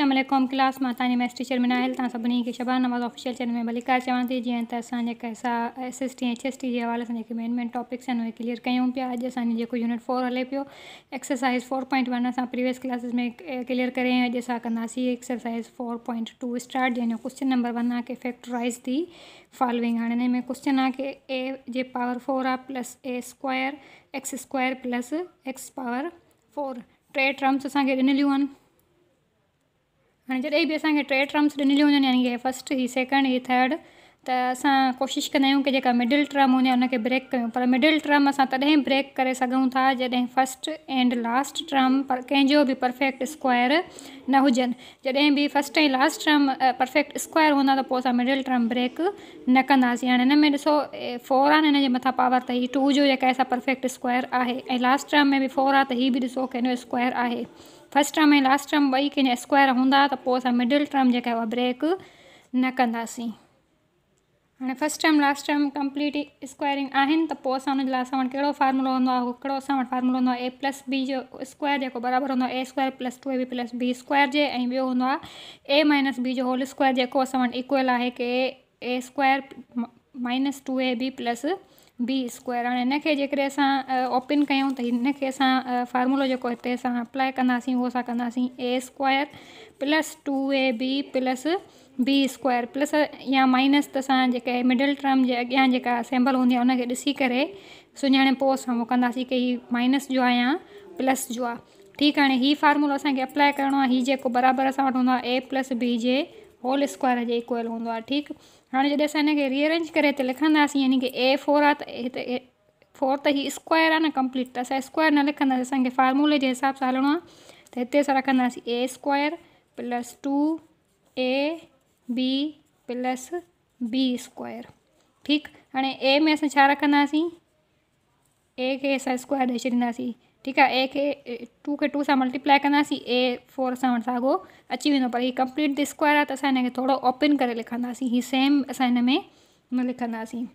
Aslam class मां तव्हांजी मैस्टी channel में न आयल तव्हां सभिनी शबान नवाज़ ऑफिशियल चैनल में भली कार चवां थी जीअं त असां S S T H S T जे हवाले सां मेन मेन टॉपिक्स आहिनि क्लियर क्यों पिया अॼु असांजी यूनिट फोर हल पो एक्सरसाइज़ फोर पॉइंट वन असां प्रीवियस क्लासिस में क्लियर करे अॼु असां exercise four point two start जंहिंजो क्वेश्चन नंबर वन आ की फैक्टराइज़ दी फॉलोइंग हाँ हिन में क्वेश्चन आहे की ए जे पावर फोर आ plus a square x square plus x power four टे टर्म्स असांखे ॾिनलियूं हाणे जॾहिं बि असांखे टे ट्रम्स ॾिनियूं वञनि यानी हीअ फस्ट हीअ सैकेंड हीअ थर्ड त असां कोशिशि कंदा आहियूं की जेका मिडिल टर्म हूंदी आहे हुन ब्रेक कयूं पर मिडिल टर्म असां तॾहिं ब्रेक करे सघूं था जॾहिं फस्ट एंड लास्ट टर्म पर कंहिंजो बि परफेक्ट स्क्वायर न हुजनि जॾहिं बि फस्ट ऐं लास्ट टर्म परफेक्ट स्क्वायर हूंदा त पोइ असां मिडिल टर्म ब्रेक न कंदासीं हाणे हिन में ॾिसो फोर आहे न हिन जे मथां पावर त हीअ टू जो जेका आहे असां परफेक्ट स्क्वायर आहे ऐं लास्ट टर्म में बि फोर आहे त हीअ बि ॾिसो कंहिंजो स्क्वायर आहे फस्ट टर्म ए लास्ट टर्म बई कें स्क्वायर हूँ तो अस मिडिल टर्म जेका उहा ब्रेक न कंदी हाँ first term last term complete squaring तो अस पोइ असां हुन फार्मुलो फार्मुलो ए प्लस बी जो स्क्वायर जो बराबर हों a square plus two a b plus b square के बो हों ए माइनस बी जो होल स्क्वायर जो अस इक्वल है कि a square minus two a b plus b square हाणे हिन खे जेकॾहिं असां ओपन कयूं त हिन खे असां फार्मुलो जेको हिते असां अप्लाए कंदासीं उहो असां कंदासीं a square plus two a b plus b square plus या माइनस त असां जेके टर्म जे अॻियां जेका सैम्बल हूंदी आहे उनखे ॾिसी करे सुञाणे पोइ असां उहो कंदासीं की माइनस जो आहे या प्लस जो आहे ठीकु हाणे हीउ फार्मुलो असांखे अप्लाए करिणो आहे हीअ जेको बराबरि असां वटि हूंदो आहे ए प्लस बी जे होल स्क्वायर जो इक्वल हों ठीक हाँ जैसे जॾहिं असां रीअरेंज कर लिखा यानी ए फोर आ फोर तो हीअ स्क्वायर आहे कंप्लीट तो असां स्क्वायर न लिखा असांखे फार्मूले के हिसाब से हलणो तो इतने अस रखा a square plus two a b plus b square ठीक हाँ ए में अस रखा ए के स्क्वायर दे छॾींदासीं ठीक है ए के टू के टू सां मल्टीप्लाए कंदासीं ए फोर सां वटि अची वेंदो पर हीअ कंप्लीट द स्क्वायर आहे त असां हिनखे थोरो ओपन कर लिखंदासीं हीअ सेम असां हिन में न लिखंदासीं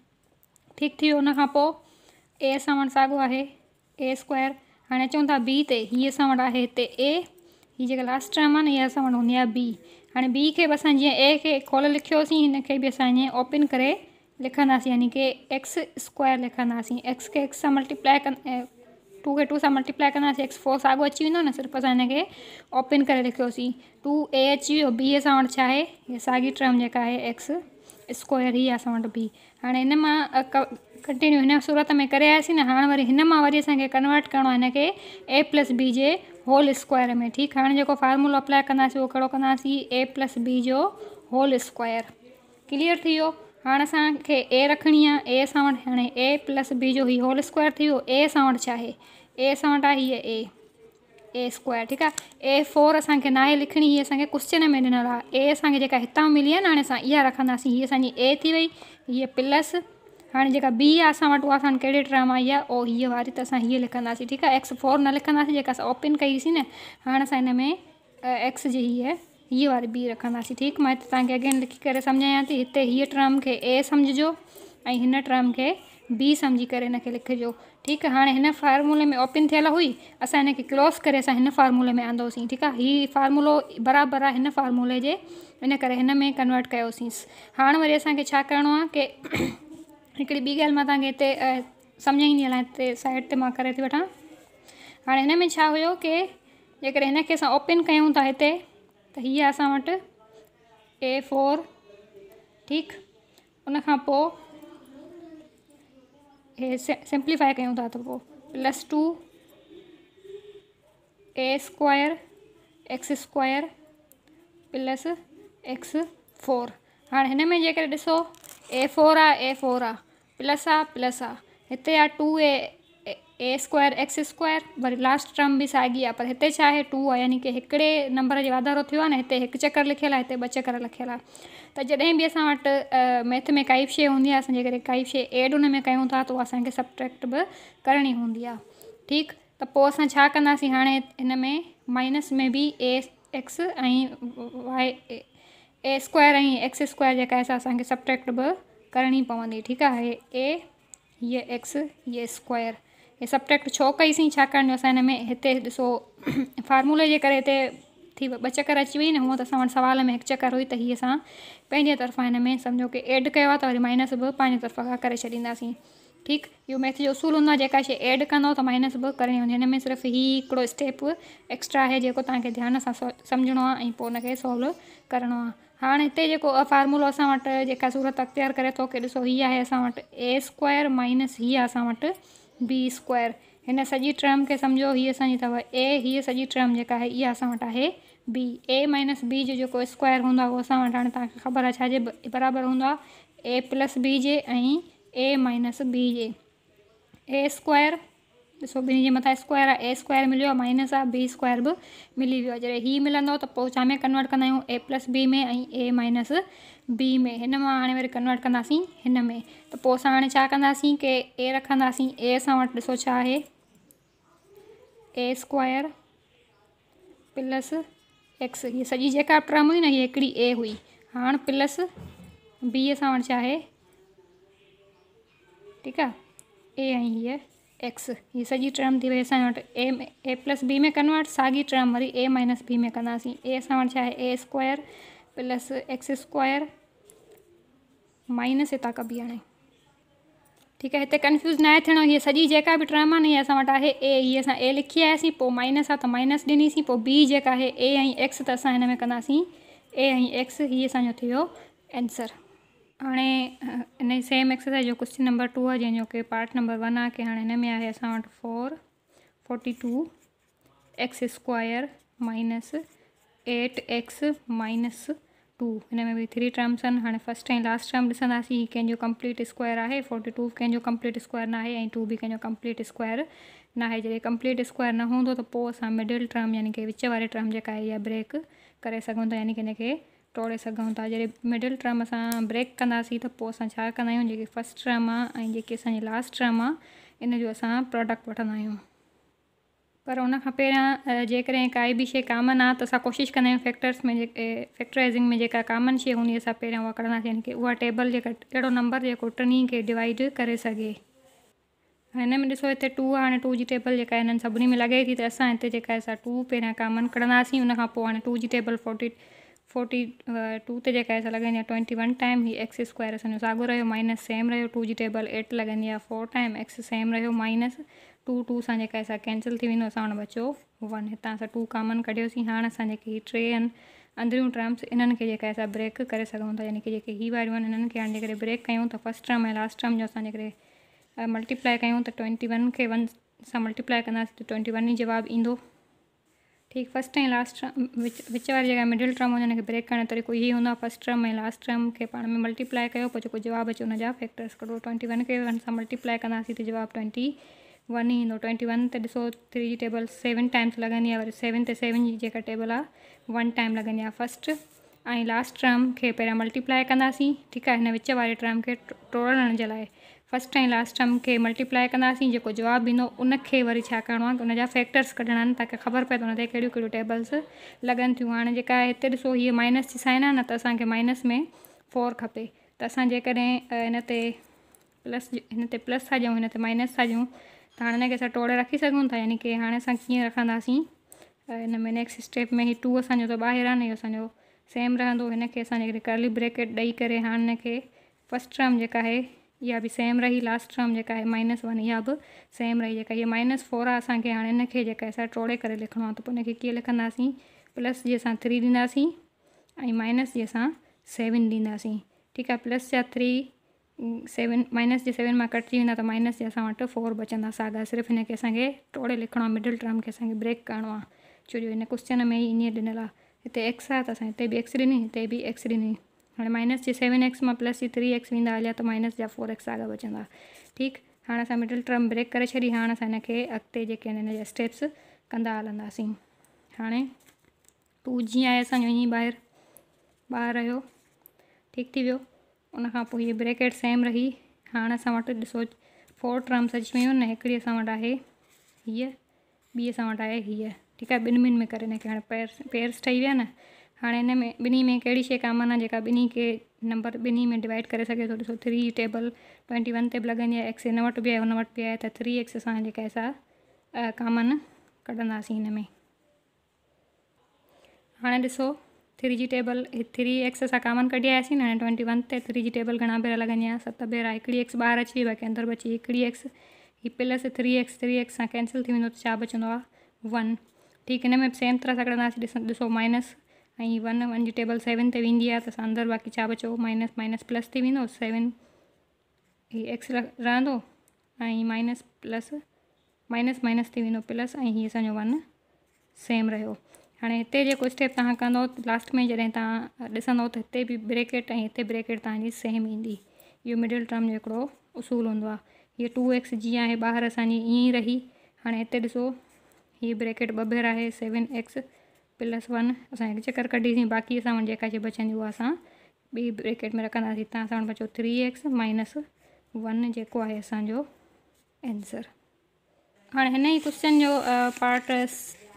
थी उन ए सां वटि साॻियो ए स्क्वायर हाँ अचूं था बी ते हीअ असां वटि आहे ए हीअ जेका लास्ट टर्म आहे ये हीअ असां बी हाणे बी खे बि ए के खोल लिखी इनके भी असां ओपन कर लिखा यानी कि एक्स स्क्वायर लिखा एक्स के एक्स सां मल्टीप्लाए टू के टू से मल्टीप्लाई कंदासीं एक्स फोर साॻियो अची वो न सिर्फ़ु असां हिनखे ओपन करे रखियोसीं टू ए अची वो बी असा वटि छा आहे हीअ टर्म जेका आहे एक्स स्क्वायर ई आहे बी हाँ इन मां कंटिन्यू हिन सूरत में करे आयासीं न हाणे वरी हिन मां वरी कन्वर्ट करो है हिनखे ए प्लस बी के होल स्क्वायर में ठीक हाँ जो फॉर्मूलो अप्लाए कंदासीं कह ए प्लस बी जो होल स्क्वायर क्लियर थी हाँ अस ए रखणी है ए सां वटि ए प्लस बी जो हीउ होल स्क्वायर थी वियो ए सां वटि छा आहे ए सां वटि आहे हीअ ए ए स्क्वायर ठीक है ए फोर असांखे नाहे लिखणी हीअ असांखे क्वेश्चन में ॾिनल है ए असांखे जेका हितां मिली आहे न हाणे असां इहा रखंदासीं हीअ असांजी ए थी वई हीअ प्लस हाँ जी बी आहे असां वटि उहा असां आई आहे ओ हीअ वारी त असां हीअ लिखंदासीं ठीकु आहे एक्स फोर न लिखा जो ओपन कई ना हाणे असां हिन में एक्स जी हीअ ये वारी बी रखंदासीं ठीक मैं हिते अगेन लिखी करे सम्झायां थी हिते हीअ टर्म के ए समझो ऐं हिन टर्म के बी समझी करे हिनखे लिखिजो ठीकु आहे हाणे फार्मूले में ओपन थियल हुई अस हिनखे क्लोज़ कर असां फार्मूले में आंदोसीं ठीक है हीउ फार्मूलो बराबर आहे हिन फार्मूले जे इन करे में कन्वर्ट कयोसींसि हाँ वे असांखे छा कि बी की हिकिड़ी ॿी ॻाल्हि मां तव्हांखे हिते साइड ते मां करे थी वठां में छा हुयो की ओपन क्यों था हिते त हीअ असां वटि ए फोर ठीकु उनखां पोइ हे सिम्प्लीफाए कयूं था त पोइ plus two a square x square plus x four हाणे हिन में जेकॾहिं ॾिसो ए फोर आहे ए फोर आहे प्लस आहे प्लस आहे हिते आहे two a a square x square वरी लास्ट टर्म भी सागी आ पर हिते चाहे टू आहे यानी कि हिकिड़े नंबर जे वाधारो थियो आहे न हिते हिकु चकर लिखियलु आहे हिते ॿ तो लिखियलु भी त जॾहिं मैथ में काई बि शइ हूंदी आहे करे काई बि शइ एड हुन में कयूं था तो उहा असांखे सब्ट्रैक्ट बि करणी हूंदी आहे ठीकु त पोइ असां छा कंदासीं हाणे हिन में माइनस में भी ए एक्स ऐं वाए ए स्क्वायर ऐं एक्स स्क्वायर जेका आहे असांखे सब्ट्रैक्ट बि करणी पवंदी ठीकु आहे ए ये एक्स ये स्क्वायर सबजेक्ट छो सी छाकाणि जो असां हिन में हिते ॾिसो फार्मुले जे करे हिते थी ॿ चकर अची वई न हूअं त असां वटि सवाल में हिकु चक्कर हुई त हीअ असां पंहिंजे तरफ़ां हिन में सम्झो की एड कयो आहे त वरी माइनस बि पंहिंजे तरफ़ा करे छॾींदासीं ठीकु इहो मैथ जो असूलु हूंदो आहे जेका शइ एड कंदव त माइनस बि करे वञे हिन में सिर्फ़ु हीअ हिकिड़ो स्टेप एक्स्ट्रा आहे जेको तव्हांखे ध्यान सां सम्झणो आहे ऐं पोइ हुनखे सॉल्व करिणो आहे हाणे हिते जेको फार्मुलो असां वटि जेका सूरत अख़्तियार करे थो की ॾिसो हीअ आहे असां ए स्क्वायर माइनस हीअ आहे असां बी स्क्वायर हिन सॼी टर्म के समझो ये असि अव ए हीअ सजी टर्म जेका है इहा असां वटि बी ए माइनस बी जो जो स्क्वायर हूंदो आहे उहो असां ख़बर आहे छाजे बराबरि हूंदो ए प्लस बी जे ए माइनस बी जे ए स्क्वायर तो सोभिनी जे मथां स्क्वायर आहे ए स्क्वायर मिलो माइनस आहे बी स्क्वायर बि मिली वो आहे जॾहिं ही मिलंदो त छा में कन्वर्ट कंदा ए प्लस बी में ए माइनस बी में इन मां हाणे वरी कन्वर्ट कंदासीं हिन में त पोइ असां हाणे ए रखंदासीं ए असां वटि ए स्क्वायर प्लस एक्स ये सॼी जेका टर्म हुई न हीअ हिकिड़ी ए हुई हाँ प्लस बी असां वटि छा आहे ए ऐं एक्स ये सॼी टर्म थी वई असां ए ए प्लस बी में कन्वर्ट साॻी टर्म वरी ए माइनस बी में कंदासीं ए असां वटि a square plus x square minus इतना कभी हाणे ठीक है इतने कंफ्यूज़ ना थे ये हीअ सॼी भी टर्म आहे ये असा है ए ये असां ए लिखी आयासीं माइनस आ तो माइनस ॾिनीसीं बी जेका है एक्स तो असां हिन में कंदासीं एक्स ये असो थी एंसर हाणे इन सेम एक्सरसाइज़ जो क्वेशन नंबर टू आहे जंहिंजो की पार्ट नंबर वन आहे की हाणे हिन में आहे असां वटि four forty two x square minus eight x minus two हिन में बि थ्री टर्म्स आहिनि हाणे फर्स्ट ऐं लास्ट टर्म ॾिसंदासीं कंहिंजो कंप्लीट स्क्वायर आहे फोर्टी टू कंहिंजो कंप्लीट स्क्वायर न आहे ऐं टू बि कंहिंजो कंप्लीट स्क्वायर नाहे जॾहिं कंप्लीट स्क्वायर न हूंदो त पोइ असां मिडिल टर्म यानी की विच वारी टर्म जेका आहे इहा ब्रेक करे सघूं था यानी की हिनखे तोड़े सघूं था जॾहिं मिडिल टर्म असां ब्रेक कंदासीं त पोइ असां छा कंदा आहियूं जेके फस्ट टर्म आहे ऐं जेकी असांजी लास्ट टर्म आहे इन जो असां प्रोडक्ट वठंदा आहियूं पर उनखां पहिरियां जेकॾहिं काई बि शइ कामन आहे त असां कोशिशि कंदा आहियूं फैक्टर्स में जेके फैक्टराइज़िंग में जेका कॉमन शइ हूंदी असां पहिरियां उहा कढंदासीं उहा टेबल जेका अहिड़ो नंबर जेको टिनी खे डिवाइड करे सघे हिन में ॾिसो हिते टू आहे हाणे टू जी टेबल जेका हिननि सभिनी में लॻे थी त असां हिते जेका असां टू पहिरां कॉमन कढंदासीं उनखां पोइ हाणे टू जी टेबल फोर्टी फोर्टी टू ते जेका असां लॻाईंदा ट्वेंटी वन टाइम ही एक्स स्क्वायर असो सागो रो माइनस सेम रो टू की टेबल एट लगनी है four time x same row minus two two सां जेका असां कैंसिल थी वेंदो असां वन इतना असां टू कॉमन कढियोसीं हाँ असा जी ही टे अंदर टर्म्स इन खे ब्रेक कर सघूं यानी की जेके ही वारियूं आहिनि इन्हनि खे हाणे ब्रेक क्यों तो फस्ट टर्म ऐं लास्ट टर्म जो असां जेकॾहिं मल्टीप्लाई क्यों तो ट्वेंटी वन के वन से मल्टीप्लाई कंदासीं ट्वेंटी वन ई जवाबु ईंदो ठीक फर्स्ट ए लास्ट टर्म विच विच वारी मिडिल टर्म हुनखे ब्रेक करण तरीक़ो ये हों आहे फर्स्ट टर्म ऐं लास्ट टर्म के पा में मल्टीप्लाई कयो जवाब अच्छे जवाबु फैक्टर्स कढो ट्वेंटी वन के वन सां मल्टीप्लाई कंदासीं जवाब ट्वेंटी वन ही ट्वेंटी वन ते ॾिसो थ्री जी टेबल सेवन टाइम्स लॻंदी आहे वरी सैवन ते सेवन जी जेका टेबल आ वन टाइम लॻंदी आहे फस्ट ऐं लास्ट टर्म के पहिरियां मल्टीप्लाई कंदासीं ठीकु आहे हिन विच वारे टर्म खे टोड़ण जे फर्स्ट ऐं लास्ट टर्म खे मल्टीप्लाई कंदासीं जेको जवाबु ॾींदो उनखे वरी छा करिणो आहे उनजा फैक्टर्स कढिणा आहिनि ख़बर पए त हुन ते कहिड़ियूं कहिड़ियूं टेबल्स लॻनि थियूं हाणे जेका हिते ॾिसो हीअ माइनस जी साइन आहे न त असांखे माइनस में फोर खपे त असां जेकॾहिं ते प्लस हिन ते प्लस था ॾियूं हिन ते माइनस था ॾियूं त हाणे हिनखे असां टोड़े रखी सघूं था यानी की हाणे असां कीअं रखंदासीं इन में नेक्स्ट स्टेप में ही टू असांजो त ॿाहिरि आहे न इहो असांजो सेम रहंदो हिनखे असां जेकॾहिं करली ब्रेकेट ॾेई करे हाणे हिन फर्स्ट टर्म जेका आहे ये भी सेम रही लास्ट टर्म जेका आहे माइनस वन इहा बि सेम रही जेका इहा माइनस फोर आहे असांखे हाणे हिनखे जेका आहे असां टोड़े करे लिखिणो आहे त पोइ प्लस जी असां थ्री ॾींदासीं ऐं माइनस जे असां सेवन ॾींदासीं ठीकु आहे प्लस जा थ्री सेवन माइनस जे सेवन मां कटिजी वेंदा त माइनस जे असां फोर बचंदा साॻा सिर्फ़ु हिनखे असांखे टोड़े लिखो मिडिल टर्म के असांखे ब्रेक करिणो आहे छो जो हिन क्वेश्चन में ही ईअं दिनल है हिते एक्स आहे त असां हिते बि एक्स ॾिनी हिते बि एक्स ॾिनी हाँ माइनस जे सेवन एक्स में प्लस जी थ्री एक्स वेंदा हलिया त माइनस जहाँ फोर एक्स अॻु बचंदा ठीक हाँ अस मिडिल टर्म ब्रेक कर छी हाँ अस हिनखे अॻिते स्टेप्स कंदा हल्दी हाँ टू जी आहे असांजो ईअं ॿाहिरि ॿाहिरि रहियो थी वियो उन ब्रेकेट सेम रही हाँ असां वटि फोर टर्म्स अची वियूं आहिनि हिकिड़ी असां वटि आहे हीअ ॿी असां वटि आहे हीअ ठीकु में कर हिनखे हाणे पेयर पेयर्स ठही विया न हाँ इन में बिन्हीं में कड़ी शे कामन आहे जेका बिन्हीं के नंबर ॿिन्ही में डिवाइड कर सके तो three table twenty one table बि एक्स इन वट भी है उन वट भी है तो थ्री एक्स सां जेका कामन कढंदासीं में हाँ ऐसो थ्री जी टेबल थ्री एक्स सां कामन कड़ी आयासीं हाणे ट्वेंटी वन से थ्री जी टेबल घड़ा भेरा लगन आहे सत भेरा एक एक्स बहार अची वे बाक़ी अंदरि बची एक एक्स ही plus three x three x से कैंसिल थी वन ठीक इन में सेम तरह से कड़ा ॾिसो माइनस અહીં 1 * 1 ટેબલ 7 થી વિંધીયા તો સંદર બાકી ચા بچો માઈનસ માઈનસ પ્લસ થી વિનો 7 એ એક્સ રાંદો આહીં માઈનસ પ્લસ માઈનસ માઈનસ થી વિનો પ્લસ આહીં સન વાન સેમ રહેઓ અને તે જે કો સ્ટેપ તા કનો લાસ્ટ મે જ રે તા દસનો તે તે ભી બ્રેકેટ આ તે બ્રેકેટ તા જ સહેમ ઇndi યો મિડલ ટર્મ એકરો ઉસુલ હોવા ય 2x જી આ હે બહાર સની યહી રહી અને તે દસો ય બ્રેકેટ બભર આ હે 7x प्लस वन असांखे चकर कढीसीं बाक़ी असां जेका शइ बचंदी उहा असां ब्रेकेट में रखंदासीं तो असां थ्री एक्स माइनस वन जो है असो एंसर हाँ हिन ई क्वेश्चन जो पार्ट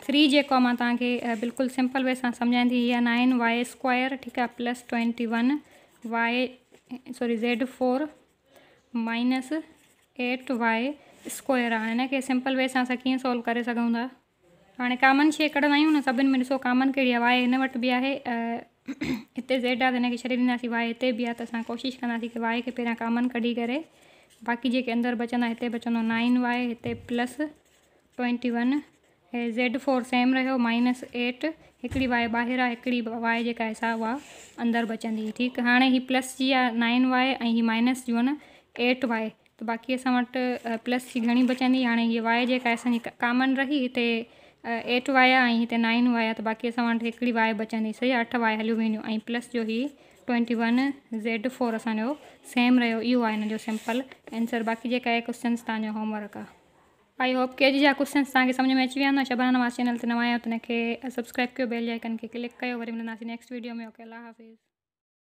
थ्री जो तक बिल्कुल सिंपल वे सां सम्झाईंदी हीअ नाइन वाए स्क्वायर ठीकु आहे plus twenty one y sorry z four minus eight y square आने हिनखे सिंपल वे से असां कीअं सॉल्व करे सघूं हाणे कामन शइ कढंदा आहियूं न सभिनि में ॾिसो कामन कहिड़ी आहे वाए हिन वटि बि आहे हिते ज़ेड आहे त हिनखे छॾे ॾींदासीं वाय हिते बि आहे त असां कोशिशि कंदासीं की खे कामन कढी करे बाक़ी जेके अंदरि बचंदा हिते बचंदो नाइन वाए हिते प्लस ट्वेंटी वन इहे ज़ेड फोर सेम रहियो माइनस एट हिकिड़ी वाए ॿाहिरि आहे हिकिड़ी वाय जेका आहे उहा अंदर बचंदी ठीकु हाणे हीअ प्लस जी आहे नाइन वाए ऐं हीअ माइनस जूं न एट वाए त बाक़ी असां वटि प्लस जी घणी बचंदी हाणे हीअ वाए जेका असांजी रही हिते एट वया ऐं नाइन आया तो बाक़ी असां वटि हिकिड़ी वाय बचंदी सही अठ वाय हलू वेंदियूं प्लस जो ही ट्वेंटी वन ज़ेड फोर असो सेम रो इहो आहे हिन जो सिंपल ऐंसर बाक़ी जेका आहे क्वेशन होमवर्क आई होप के अज जा कोश्चन्स तव्हांखे समुझ में अची विया आहिनि नवाज चैनल से नवां तो सब्सक्राइब कर बेल आइकन के क्लिक कर वो मिलंदासीं नेक्स्ट वीडियो में ओके हाफिज़